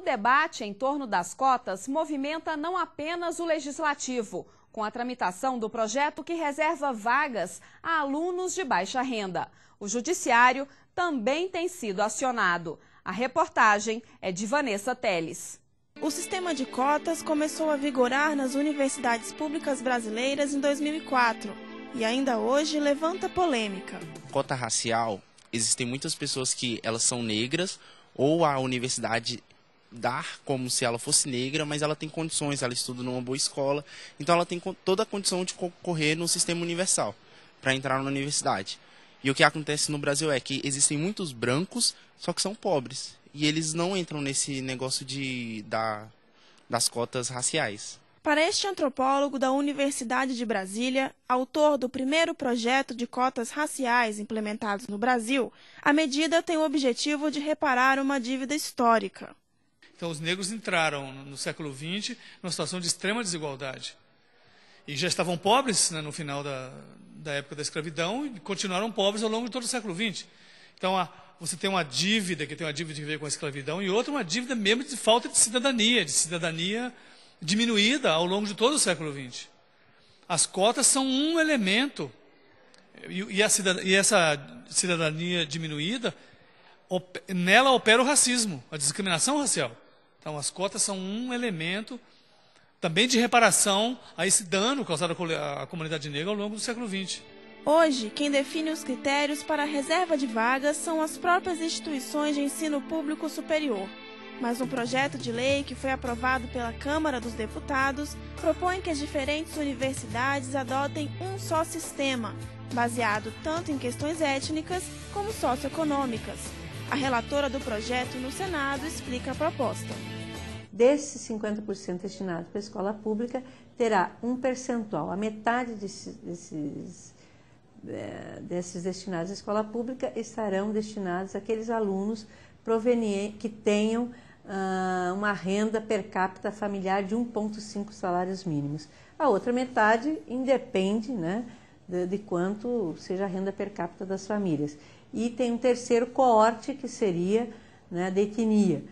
O debate em torno das cotas movimenta não apenas o legislativo, com a tramitação do projeto que reserva vagas a alunos de baixa renda. O judiciário também tem sido acionado. A reportagem é de Vanessa Teles. O sistema de cotas começou a vigorar nas universidades públicas brasileiras em 2004 e ainda hoje levanta polêmica. Cota racial, existem muitas pessoas que elas são negras ou a universidade dar como se ela fosse negra, mas ela tem condições, ela estuda numa boa escola, então ela tem toda a condição de concorrer no sistema universal para entrar na universidade. E o que acontece no Brasil é que existem muitos brancos, só que são pobres, e eles não entram nesse negócio de da, das cotas raciais. Para este antropólogo da Universidade de Brasília, autor do primeiro projeto de cotas raciais implementados no Brasil, a medida tem o objetivo de reparar uma dívida histórica. Então, os negros entraram no século XX numa situação de extrema desigualdade. E já estavam pobres né, no final da, da, época da escravidão e continuaram pobres ao longo de todo o século XX. Então, a, você tem uma dívida, que tem uma dívida que veio com a escravidão, e outra, uma dívida mesmo de falta de cidadania, de cidadania diminuída ao longo de todo o século XX. As cotas são um elemento, e, e, cidad, e essa cidadania diminuída, op, nela opera o racismo, a discriminação racial. Então, as cotas são um elemento também de reparação a esse dano causado à comunidade negra ao longo do século XX. Hoje, quem define os critérios para a reserva de vagas são as próprias instituições de ensino público superior. Mas um projeto de lei que foi aprovado pela Câmara dos Deputados propõe que as diferentes universidades adotem um só sistema, baseado tanto em questões étnicas como socioeconômicas, a relatora do projeto no Senado explica a proposta. Desse 50% destinado para a escola pública, terá um percentual, a metade desses, desses, eh, destinados à escola pública estarão destinados àqueles alunos que tenham ah, uma renda per capita familiar de 1,5 salários mínimos. A outra metade independe né, de, de quanto seja a renda per capita das famílias. E tem um terceiro coorte, que seria né, etnia,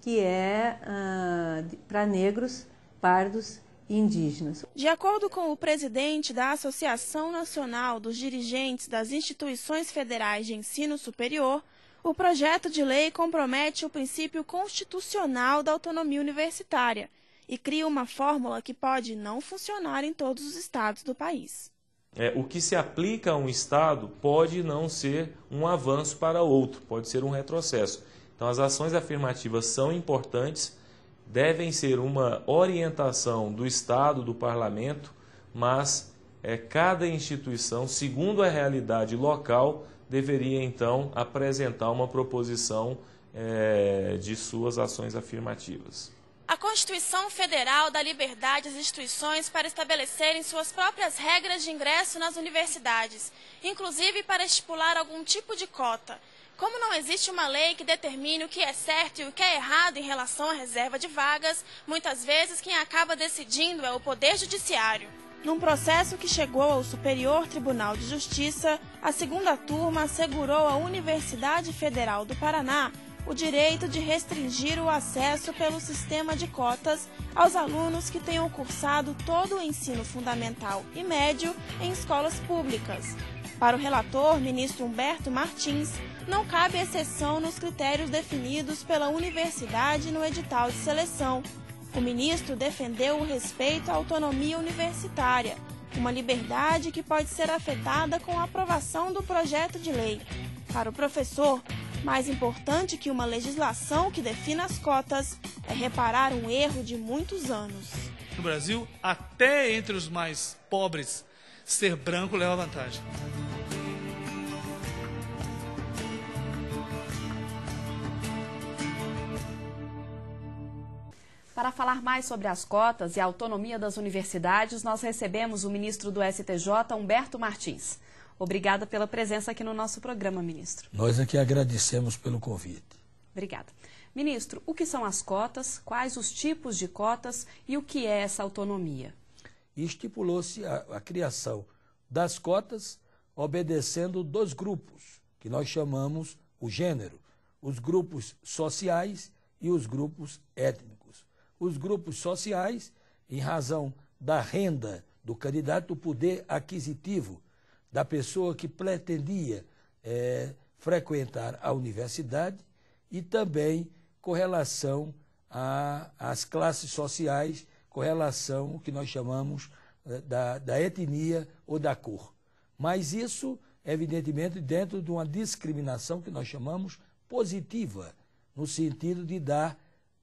que é ah, para negros, pardos e indígenas. De acordo com o presidente da Associação Nacional dos Dirigentes das Instituições Federais de Ensino Superior, o projeto de lei compromete o princípio constitucional da autonomia universitária e cria uma fórmula que pode não funcionar em todos os estados do país é, o que se aplica a um Estado pode não ser um avanço para outro, pode ser um retrocesso. Então, as ações afirmativas são importantes, devem ser uma orientação do Estado, do parlamento, mas é, cada instituição, segundo a realidade local, deveria então apresentar uma proposição é, de suas ações afirmativas. A Constituição Federal dá liberdade às instituições para estabelecerem suas próprias regras de ingresso nas universidades, inclusive para estipular algum tipo de cota. Como não existe uma lei que determine o que é certo e o que é errado em relação à reserva de vagas, muitas vezes quem acaba decidindo é o Poder Judiciário. Num processo que chegou ao Superior Tribunal de Justiça, a segunda turma assegurou à Universidade Federal do Paraná o direito de restringir o acesso pelo sistema de cotas aos alunos que tenham cursado todo o ensino fundamental e médio em escolas públicas. Para o relator, ministro Humberto Martins, não cabe exceção nos critérios definidos pela universidade no edital de seleção. O ministro defendeu o respeito à autonomia universitária, uma liberdade que pode ser afetada com a aprovação do projeto de lei. Para o professor, mais importante que uma legislação que defina as cotas é reparar um erro de muitos anos. No Brasil, até entre os mais pobres, ser branco leva vantagem. Para falar mais sobre as cotas e a autonomia das universidades, nós recebemos o ministro do STJ, Humberto Martins. Obrigada pela presença aqui no nosso programa, ministro. Nós aqui é agradecemos pelo convite. Obrigada. Ministro, o que são as cotas, quais os tipos de cotas e o que é essa autonomia? Estipulou-se a, a criação das cotas obedecendo dois grupos, que nós chamamos o gênero, os grupos sociais e os grupos étnicos. Os grupos sociais, em razão da renda do candidato, do poder aquisitivo da pessoa que pretendia é, frequentar a universidade e também com relação às classes sociais, com relação ao que nós chamamos é, da, da etnia ou da cor. Mas isso, evidentemente, dentro de uma discriminação que nós chamamos positiva, no sentido de dar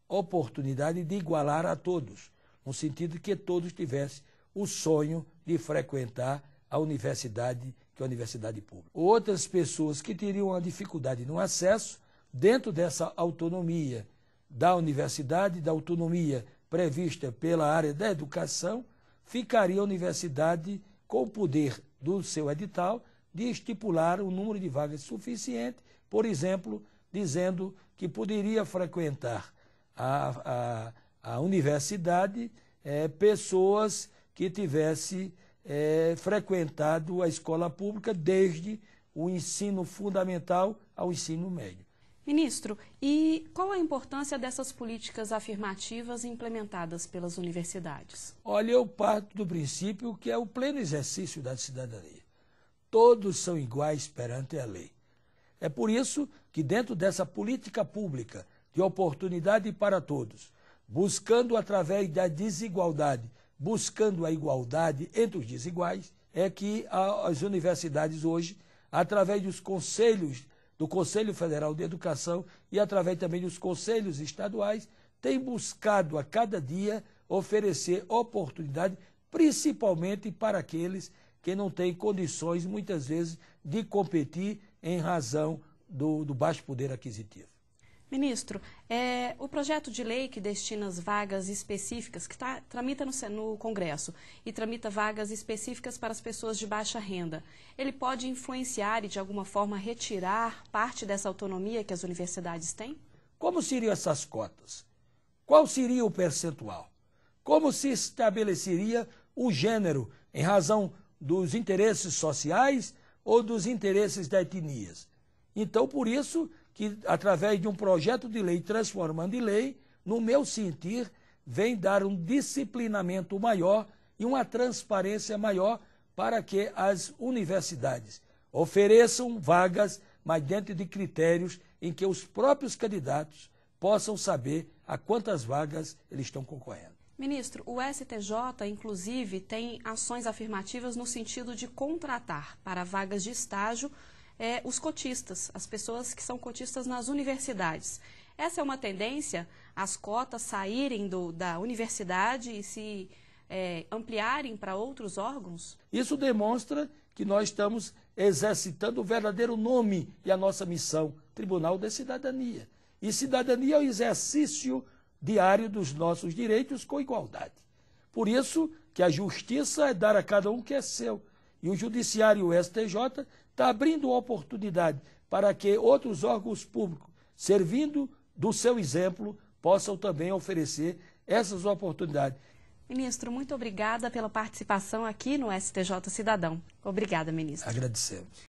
oportunidade de igualar a todos, no sentido de que todos tivessem o sonho de frequentar a universidade que é a universidade pública. Outras pessoas que teriam uma dificuldade no acesso, dentro dessa autonomia da universidade, da autonomia prevista pela área da educação, ficaria a universidade com o poder do seu edital de estipular um número de vagas suficiente, por exemplo, dizendo que poderia frequentar a, a, a universidade é, pessoas que tivessem é, frequentado a escola pública desde o ensino fundamental ao ensino médio. Ministro, e qual a importância dessas políticas afirmativas implementadas pelas universidades? Olha, eu parto do princípio que é o pleno exercício da cidadania. Todos são iguais perante a lei. É por isso que, dentro dessa política pública de oportunidade para todos, buscando através da desigualdade buscando a igualdade entre os desiguais, é que as universidades hoje, através dos conselhos, do Conselho Federal de Educação e através também dos conselhos estaduais, têm buscado a cada dia oferecer oportunidade, principalmente para aqueles que não têm condições, muitas vezes, de competir em razão do, do baixo poder aquisitivo. Ministro, é, o projeto de lei que destina as vagas específicas, que tá, tramita no, no, Congresso e tramita vagas específicas para as pessoas de baixa renda, ele pode influenciar e, de alguma forma, retirar parte dessa autonomia que as universidades têm? Como seriam essas cotas? Qual seria o percentual? Como se estabeleceria o gênero em razão dos interesses sociais ou dos interesses da etnias? Então, por isso, que, através de um projeto de lei transformando em lei, no meu sentir, vem dar um disciplinamento maior e uma transparência maior para que as universidades ofereçam vagas, mas dentro de critérios em que os próprios candidatos possam saber a quantas vagas eles estão concorrendo. Ministro, o STJ, inclusive, tem ações afirmativas no sentido de contratar para vagas de estágio é, os cotistas, as pessoas que são cotistas nas universidades. Essa é uma tendência, as cotas saírem do, da universidade e se é, ampliarem para outros órgãos? Isso demonstra que nós estamos exercitando o verdadeiro nome e a nossa missão, Tribunal de Cidadania. E cidadania é o exercício diário dos nossos direitos com igualdade. Por isso que a justiça é dar a cada um o que é seu e o Judiciário o STJ está abrindo oportunidade para que outros órgãos públicos, servindo do seu exemplo, possam também oferecer essas oportunidades. Ministro, muito obrigada pela participação aqui no STJ Cidadão. Obrigada, ministro. Agradecemos.